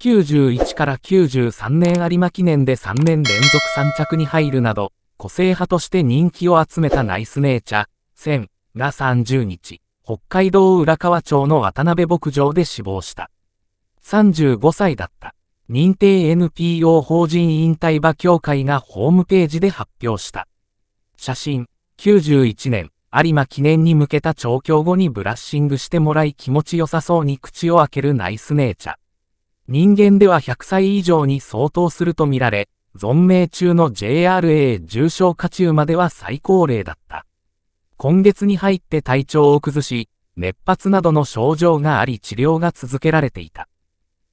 91から93年有馬記念で3年連続3着に入るなど、個性派として人気を集めたナイスネーチャー、1000が30日、北海道浦河町の渡辺牧場で死亡した。35歳だった。認定 NPO 法人引退馬協会がホームページで発表した。写真、91年、有馬記念に向けた調教後にブラッシングしてもらい気持ちよさそうに口を開けるナイスネーチャー。人間では100歳以上に相当するとみられ、存命中の JRA 重症化中までは最高齢だった。今月に入って体調を崩し、熱発などの症状があり治療が続けられていた。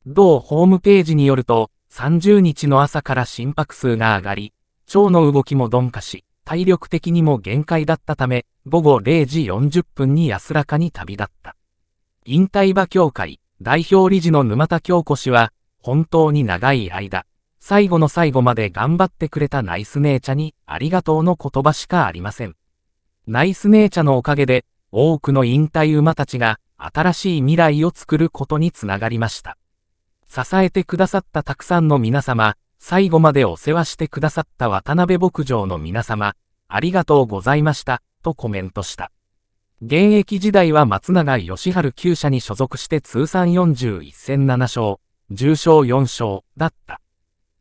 同ホームページによると、30日の朝から心拍数が上がり、腸の動きも鈍化し、体力的にも限界だったため、午後0時40分に安らかに旅立った。引退馬協会、代表理事の沼田京子氏は、本当に長い間、最後の最後まで頑張ってくれたナイスネちチャにありがとうの言葉しかありません。ナイスネちチャのおかげで、多くの引退馬たちが新しい未来を作ることにつながりました。支えてくださったたくさんの皆様、最後までお世話してくださった渡辺牧場の皆様、ありがとうございました、とコメントした。現役時代は松永義春厩舎に所属して通算41戦7勝、重賞4勝だった。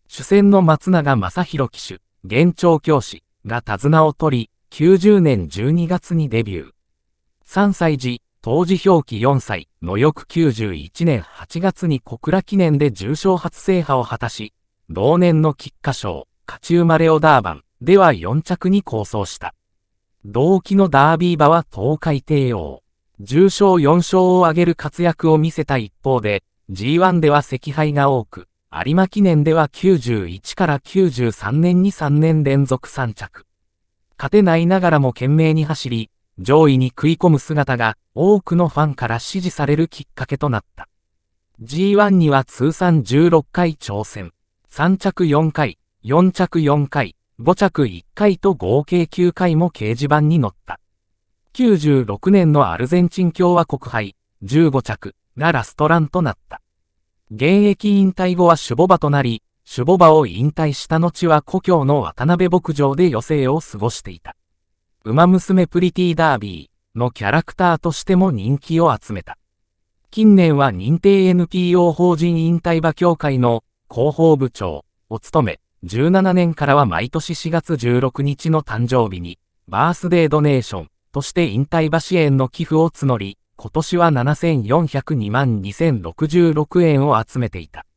主戦の松永正宏騎手、現長教師が手綱を取り、90年12月にデビュー。3歳時、当時表記4歳の翌91年8月に小倉記念で重賞初制覇を果たし、同年の菊花賞、勝ち生まれオダーバンでは4着に構想した。同期のダービー馬は東海帝王。重賞4勝を挙げる活躍を見せた一方で、G1 では赤敗が多く、有馬記念では91から93年に3年連続3着。勝てないながらも懸命に走り、上位に食い込む姿が多くのファンから支持されるきっかけとなった。G1 には通算16回挑戦。3着4回、4着4回、5着1回と合計9回も掲示板に載った。96年のアルゼンチン共和国杯、15着がラストランとなった。現役引退後は守護場となり、守護場を引退した後は故郷の渡辺牧場で余生を過ごしていた。馬娘プリティダービーのキャラクターとしても人気を集めた。近年は認定 NPO 法人引退馬協会の広報部長を務め、1 7年からは毎年4月16日の誕生日に、バースデードネーションとして引退馬支援の寄付を募り、今年は7402万2066円を集めていた。